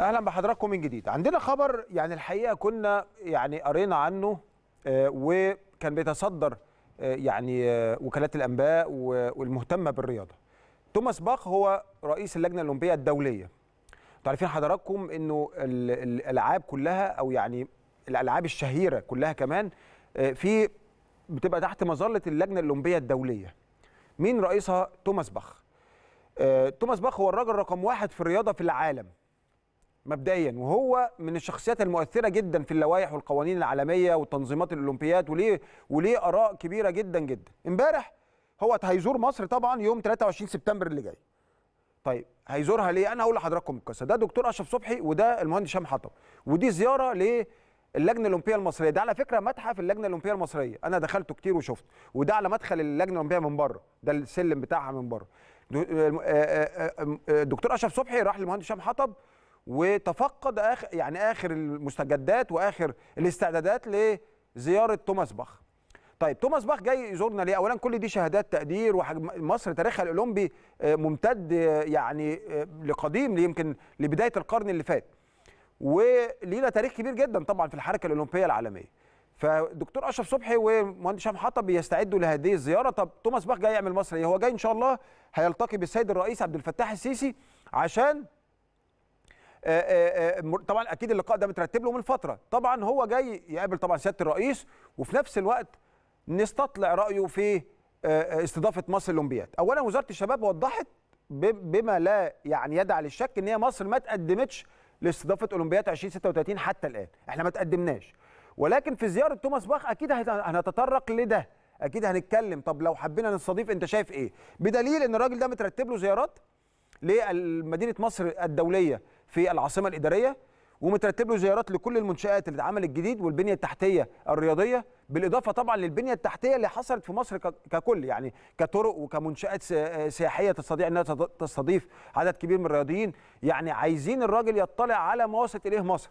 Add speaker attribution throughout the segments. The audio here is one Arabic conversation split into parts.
Speaker 1: اهلا بحضراتكم من جديد عندنا خبر يعني الحقيقه كنا يعني قرينا عنه آه، وكان بيتصدر آه، يعني آه، وكالات الانباء والمهتمه بالرياضه توماس باخ هو رئيس اللجنه الاولمبيه الدوليه تعرفين عارفين حضراتكم انه الالعاب كلها او يعني الالعاب الشهيره كلها كمان في بتبقى تحت مظله اللجنه الاولمبيه الدوليه مين رئيسها توماس باخ توماس باخ هو الراجل رقم واحد في الرياضه في العالم مبدئيا وهو من الشخصيات المؤثره جدا في اللوائح والقوانين العالميه وتنظيمات الاولمبيات وليه وليه اراء كبيره جدا جدا امبارح هو هيزور مصر طبعا يوم 23 سبتمبر اللي جاي طيب هيزورها ليه انا اقول لحضراتكم القصه ده دكتور اشرف صبحي وده المهندس هشام حطب ودي زياره ل اللجنه الاولمبيه المصريه ده على فكره متحف اللجنه الاولمبيه المصريه انا دخلته كتير وشفت وده على مدخل اللجنه الاولمبيه من بره ده السلم بتاعها من بره آه، آه، آه، دكتور اشرف صبحي راح للمهندس هشام حطب وتفقد اخر يعني اخر المستجدات واخر الاستعدادات لزياره توماس باخ. طيب توماس باخ جاي يزورنا ليه؟ اولا كل دي شهادات تقدير ومصر تاريخها الاولمبي آه، ممتد آه، يعني آه، لقديم يمكن لبدايه القرن اللي فات. ولينا تاريخ كبير جدا طبعا في الحركه الاولمبيه العالميه. فدكتور اشرف صبحي ومهندس شام حطب بيستعدوا لهذه الزياره طب توماس باخ جاي يعمل مصر ايه هو جاي ان شاء الله هيلتقي بالسيد الرئيس عبد الفتاح السيسي عشان آه، آه، آه، طبعا اكيد اللقاء ده مترتب له من فتره طبعا هو جاي يقابل طبعا سياده الرئيس وفي نفس الوقت نستطلع رايه في استضافه مصر الاولمبياد اولا وزاره الشباب وضحت بما لا يعني يدع للشك ان هي مصر ما تقدمتش لاستضافه اولمبياد 2036 حتى الان احنا ما تقدمناش ولكن في زياره توماس باخ اكيد هنتطرق لده اكيد هنتكلم طب لو حبينا نستضيف انت شايف ايه بدليل ان الراجل ده مترتب له زيارات لمدينه مصر الدوليه في العاصمه الاداريه ومترتب له زيارات لكل المنشات اللي اتعملت جديد والبنيه التحتيه الرياضيه بالاضافه طبعا للبنيه التحتيه اللي حصلت في مصر ككل يعني كطرق وكمنشات سياحيه تستطيع انها تستضيف عدد كبير من الرياضيين يعني عايزين الراجل يطلع على ما وصلت اليه مصر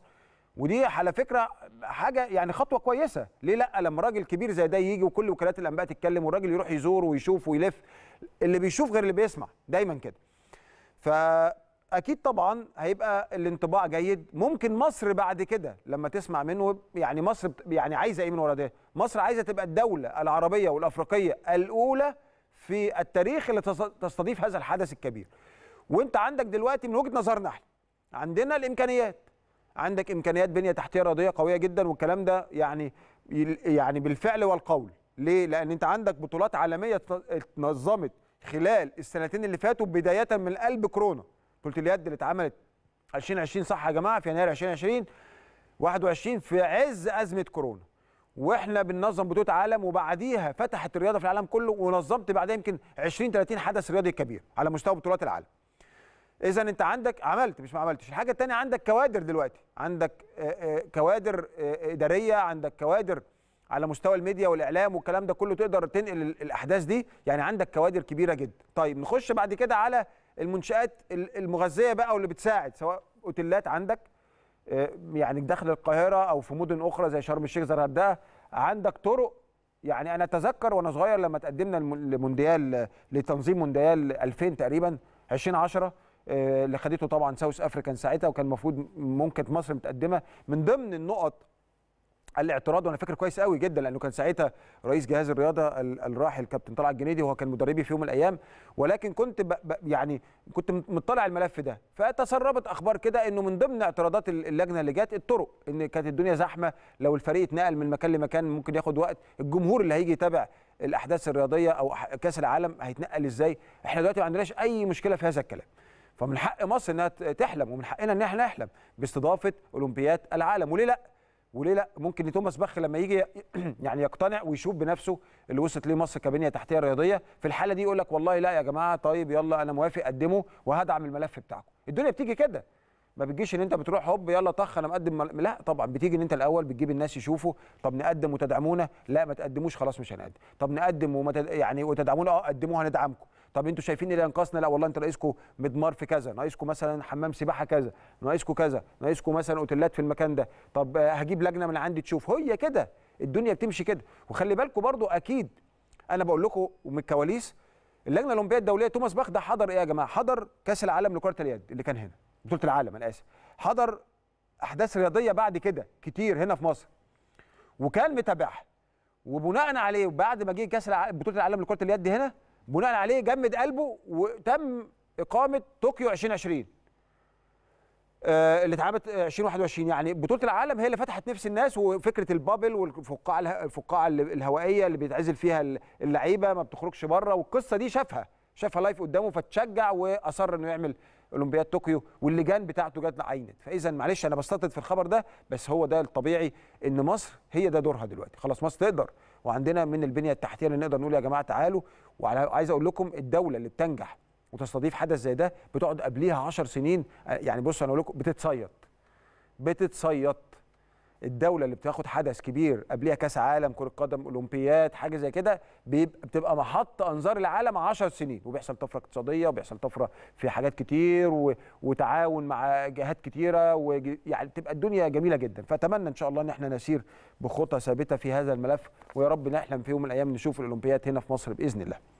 Speaker 1: ودي على فكره حاجه يعني خطوه كويسه ليه لا لما راجل كبير زي ده يجي وكل وكالات الانباء تتكلم والراجل يروح يزور ويشوف ويلف اللي بيشوف غير اللي بيسمع دايما كده ف اكيد طبعا هيبقى الانطباع جيد ممكن مصر بعد كده لما تسمع منه يعني مصر يعني عايزه ايه من ورا ده مصر عايزه تبقى الدوله العربيه والافريقيه الاولى في التاريخ اللي تستضيف هذا الحدث الكبير وانت عندك دلوقتي من وجهه نظرنا احنا عندنا الامكانيات عندك امكانيات بنيه تحتيه رياضيه قويه جدا والكلام ده يعني يعني بالفعل والقول ليه لان انت عندك بطولات عالميه اتنظمت خلال السنتين اللي فاتوا بدايه من قلب كورونا بطوله اليد اللي اتعملت 2020 صح يا جماعه في يناير 2020 21 في عز ازمه كورونا واحنا بننظم بطوله عالم وبعديها فتحت الرياضه في العالم كله ونظمت بعدها يمكن 20 30 حدث رياضي كبير على مستوى بطولات العالم. اذا انت عندك عملت مش ما عملتش، الحاجه الثانيه عندك كوادر دلوقتي، عندك آه، آه، كوادر آه، اداريه، عندك كوادر على مستوى الميديا والاعلام والكلام ده كله تقدر تنقل الاحداث دي، يعني عندك كوادر كبيره جدا. طيب نخش بعد كده على المنشات المغذيه بقى واللي بتساعد سواء اوتيلات عندك آه، يعني داخل القاهره او في مدن اخرى زي شرم الشيخ زي الغردقه عندك طرق يعني انا اتذكر وانا صغير لما تقدمنا لمونديال لتنظيم مونديال 2000 تقريبا 2010 آه، اللي خدته طبعا ساوث افريكان ساعتها وكان المفروض ممكن مصر متقدمه من ضمن النقط الاعتراض وانا فاكر كويس قوي جدا لانه كان ساعتها رئيس جهاز الرياضه الراحل كابتن طلعت الجنيدي وهو كان مدربي في يوم من الايام ولكن كنت يعني كنت مطلع الملف ده فتسربت اخبار كده انه من ضمن اعتراضات اللجنه اللي جت الطرق ان كانت الدنيا زحمه لو الفريق اتنقل من مكان لمكان ممكن ياخد وقت الجمهور اللي هيجي يتابع الاحداث الرياضيه او كاس العالم هيتنقل ازاي احنا دلوقتي ما عندناش اي مشكله في هذا الكلام فمن حق مصر انها تحلم ومن حقنا ان احنا نحلم باستضافه اولمبياد العالم وليه لا وليه لا ممكن توماس بخ لما يجي يعني يقتنع ويشوف بنفسه اللي وصلت ليه مصر كبنيه تحتيه رياضيه في الحاله دي يقول لك والله لا يا جماعه طيب يلا انا موافق قدمه وهدعم الملف بتاعكم الدنيا بتيجي كده ما بتجيش ان انت بتروح هوب يلا طخ انا مقدم لا طبعا بتيجي ان انت الاول بتجيب الناس يشوفوا طب نقدم وتدعمونا لا ما تقدموش خلاص مش هنقدم طب نقدم وما تد... يعني وتدعمونا اه قدموا هندعمكم طب انتوا شايفين اللي ينقصنا لا والله انت ناقصكم مدمار في كذا ناقصكم مثلا حمام سباحه كذا ناقصكم كذا ناقصكم مثلا اوتيلات في المكان ده طب آه، هجيب لجنه من عندي تشوف هي كده الدنيا بتمشي كده وخلي بالكم برضو اكيد انا بقول لكم ومن الكواليس اللجنه الاولمبيه الدوليه توماس باخ ده حضر ايه يا جماعه حضر كاس العالم لكره اليد اللي كان هنا بطوله العالم انا اسف حضر احداث رياضيه بعد كده كتير هنا في مصر وكان متابعها وبناء عليه بعد ما جه كاس بطوله العالم لكره اليد هنا بناء عليه جمد قلبه وتم اقامه طوكيو 2020 آه، اللي اتعملت 2021 يعني بطوله العالم هي اللي فتحت نفس الناس وفكره البابل والفقاعه الفقاعه الهوائيه اللي بيتعزل فيها اللعيبه ما بتخرجش بره والقصه دي شافها شافها لايف قدامه فتشجع واصر انه يعمل اولمبياد طوكيو واللجان بتاعته جت عينت فاذا معلش انا بستطرد في الخبر ده بس هو ده الطبيعي ان مصر هي ده دورها دلوقتي خلاص مصر تقدر وعندنا من البنيه التحتيه اللي نقدر نقول يا جماعه تعالوا وعايز اقول لكم الدوله اللي بتنجح وتستضيف حدث زي ده بتقعد قبليها 10 سنين يعني بص انا اقول لكم بتتصيط بتتصيط الدوله اللي بتاخد حدث كبير قبليها كاس عالم كره قدم اولمبيات حاجه زي كده بتبقى محط انظار العالم 10 سنين وبيحصل طفره اقتصاديه وبيحصل طفره في حاجات كتير و... وتعاون مع جهات كتيره ويعني يعني بتبقى الدنيا جميله جدا فاتمنى ان شاء الله ان احنا نسير بخطى ثابته في هذا الملف ويا رب نحلم في يوم من الايام نشوف الاولمبيات هنا في مصر باذن الله